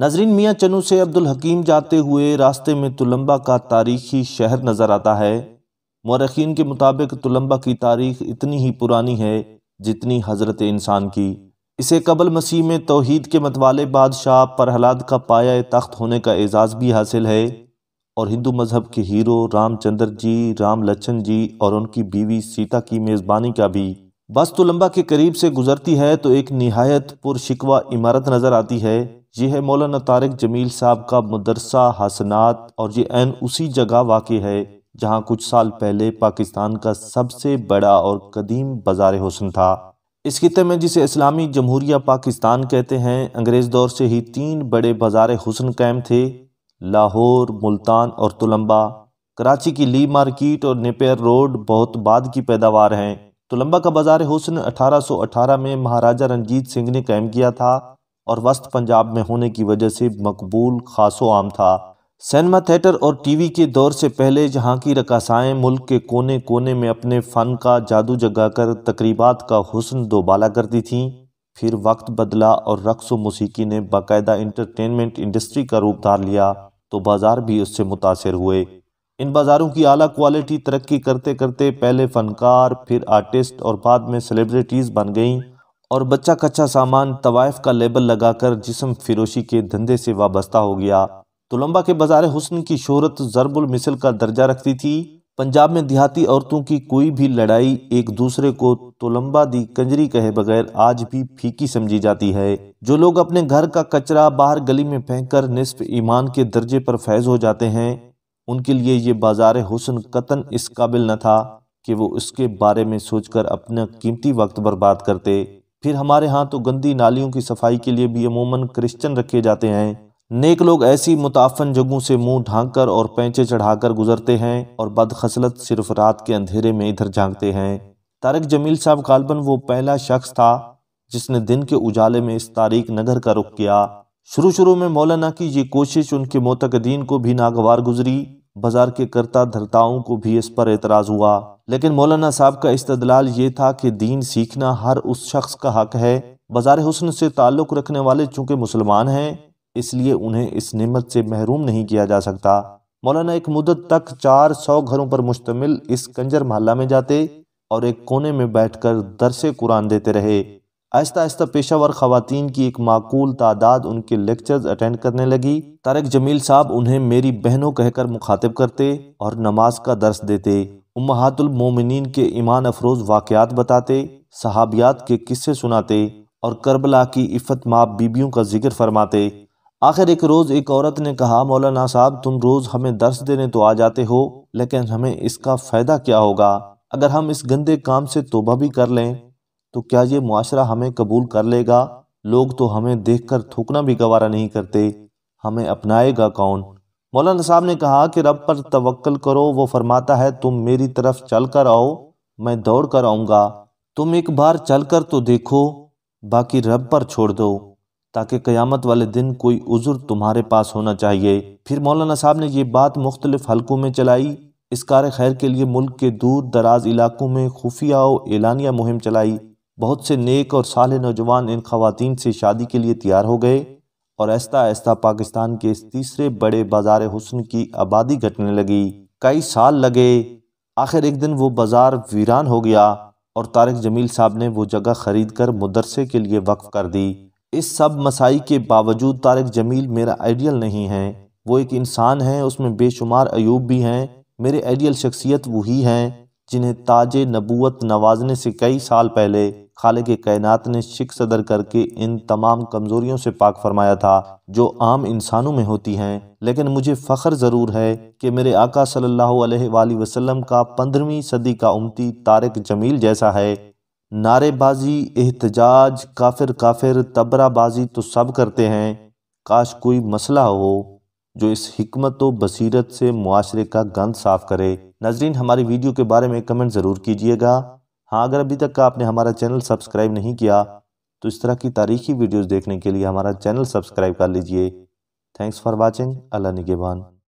नजरीन मियाँ चनू से अब्दुल हकीम जाते हुए रास्ते में तुलंबा का तारीखी शहर नज़र आता है मौरखीन के मुताबिक तुलंबा की तारीख इतनी ही पुरानी है जितनी हज़रत इंसान की इसे कबल मसीह में तोहद के मतवाले बादशाह परहलाद का पाया तख्त होने का एजाज़ भी हासिल है और हिंदू मज़हब के हीरो रामचंद्र जी राम लच्छन जी और उनकी बीवी सीता की मेज़बानी का भी बस तुलंबा के करीब से गुजरती है तो एक नहायत पुरशिकवा इमारत नज़र आती है ये है मौलाना तारक जमील साहब का मदरसा हसनात और ये एन उसी जगह वाक़ है जहाँ कुछ साल पहले पाकिस्तान का सबसे बड़ा और कदीम बाजार हुसन था इस खत्े में जिसे इस्लामी जमहूरिया पाकिस्तान कहते हैं अंग्रेज़ दौर से ही तीन बड़े बाजार हुसन कैम थे लाहौर मुल्तान और तुलम्बा कराची की ली मार्किट और नेपेयर रोड बहुत बाद की पैदावार हैं तुलम्बा का बाजार हुसन 1818 में महाराजा रंजीत सिंह ने कैम किया था और वस्त पंजाब में होने की वजह से मकबूल खासो आम था सिनेमा थिएटर और टीवी के दौर से पहले जहाँ की रकासाएँ मुल्क के कोने कोने में अपने फ़न का जादू जगाकर तकरीबात का हुसन दोबाला करती थीं फिर वक्त बदला और रक्स व मौसीकी ने बाकायदा इंटरटेनमेंट इंडस्ट्री का रूप धार लिया तो बाज़ार भी उससे मुतासर हुए इन बाज़ारों की आला क्वालिटी तरक्की करते करते पहले फ़नकार फिर आर्टिस्ट और बाद में सेलिब्रिटीज़ बन गईं और बच्चा कच्चा सामान तवायफ का लेबल लगाकर जिसम फिरोशी के धंधे से वाबस्ता हो गया तुलंबा के बाजार हुसन की शोहरत जरबुल मिसल का दर्जा रखती थी पंजाब में देहाती औरतों की कोई भी लड़ाई एक दूसरे को तुलंबा दी कंजरी कहे बगैर आज भी फीकी समझी जाती है जो लोग अपने घर का कचरा बाहर गली में फेंक कर निसफ ईमान के दर्जे पर फैज हो जाते हैं उनके लिए ये बाजार हुसन कतन इस काबिल न था कि वो उसके बारे में सोचकर अपना कीमती वक्त बर्बाद करते फिर हमारे यहाँ तो गंदी नालियों की सफाई के लिए भी अमूमन क्रिश्चन रखे जाते हैं नेक लोग ऐसी मुताफन जगहों से मुंह ढांककर और पैंचे चढ़ाकर गुजरते हैं और बदखसलत सिर्फ रात के अंधेरे में इधर झांकते हैं तारक जमील साहब गालबन वो पहला शख्स था जिसने दिन के उजाले में इस तारीख नगर का रुख किया शुरू शुरू में मौलाना की ये कोशिश उनके मोतकदीन को भी नागवार गुजरी बाजार के करता धरताओं को भी इस पर एतराज़ हुआ लेकिन मौलाना साहब का इस्तदलाल ये था कि दीन सीखना हर उस शख्स का हक है बाजार हसन से ताल्लुक़ रखने वाले चूंकि मुसलमान हैं इसलिए उन्हें इस नमत से महरूम नहीं किया जा सकता मौलाना एक मुदत तक चार सौ घरों पर मुश्तमिल इस कंजर महल्ला में जाते और एक कोने में बैठकर दरसे कुरान देते रहे आहिस्ता आहिस्ता पेशावर खातन की एक माकूल तादाद उनके लेक्चर्स अटेंड करने लगी तारक जमील साहब उन्हें मेरी बहनों कहकर मुखातिब करते और नमाज का दर्श देते उमहातुलमोमिन के ईमान अफरोज वाक़ात बताते सहाबियात के किस्से सुनाते और करबला की इफ़त माप बीबियों का जिक्र फरमाते आखिर एक रोज़ एक औरत ने कहा मौलाना साहब तुम रोज़ हमें दर्श देने तो आ जाते हो लेकिन हमें इसका फ़ायदा क्या होगा अगर हम इस गंदे काम से तोबा भी कर लें तो क्या ये मुआरा हमें कबूल कर लेगा लोग तो हमें देखकर थूकना भी गवारा नहीं करते हमें अपनाएगा कौन मौलाना साहब ने कहा कि रब पर तवक्ल करो वो फरमाता है तुम मेरी तरफ चल कर आओ मैं दौड़ कर आऊँगा तुम एक बार चल कर तो देखो बाकी रब पर छोड़ दो ताकि क़यामत वाले दिन कोई उज़ुर तुम्हारे पास होना चाहिए फिर मौलाना साहब ने ये बात मुख्तलिफ हल्कों में चलाई इस कार खैर के लिए मुल्क के दूर दराज इलाकों में खुफिया और एलानिया मुहिम चलाई बहुत से नेक और साल नौजवान इन खातन से शादी के लिए तैयार हो गए और आहिस्ता आहिस्ता पाकिस्तान के इस तीसरे बड़े बाजार हुसन की आबादी घटने लगी कई साल लगे आखिर एक दिन वो बाज़ार वीरान हो गया और तारक जमील साहब ने वो जगह ख़रीद कर मदरसे के लिए वक्फ कर दी इस सब मसाई के बावजूद तारक जमील मेरा आइडियल नहीं है वो एक इंसान है उसमें बेशुमार अयूब भी हैं मेरे आइडियल शख्सियत वही हैं जिन्हें ताज नबूत नवाजने से कई साल पहले खाले के कायनात ने शिक सदर करके इन तमाम कमज़ोरियों से पाक फरमाया था जो आम इंसानों में होती हैं लेकिन मुझे फ़ख्र ज़रूर है कि मेरे आका सल्लल्लाहु अलैहि वसल्लम का पंद्रहवीं सदी का उमती तारक जमील जैसा है नारेबाजी एहतजाज काफिर काफिर तबराबाजी तो सब करते हैं काश कोई मसला हो जो इस हमत व बसीरत से मुआरे का गंद साफ करे नाजरीन हमारी वीडियो के बारे में कमेंट ज़रूर कीजिएगा हाँ अगर अभी तक आपने हमारा चैनल सब्सक्राइब नहीं किया तो इस तरह की तारीखी वीडियोस देखने के लिए हमारा चैनल सब्सक्राइब कर लीजिए थैंक्स फॉर वॉचिंग अल्लाह निगेबान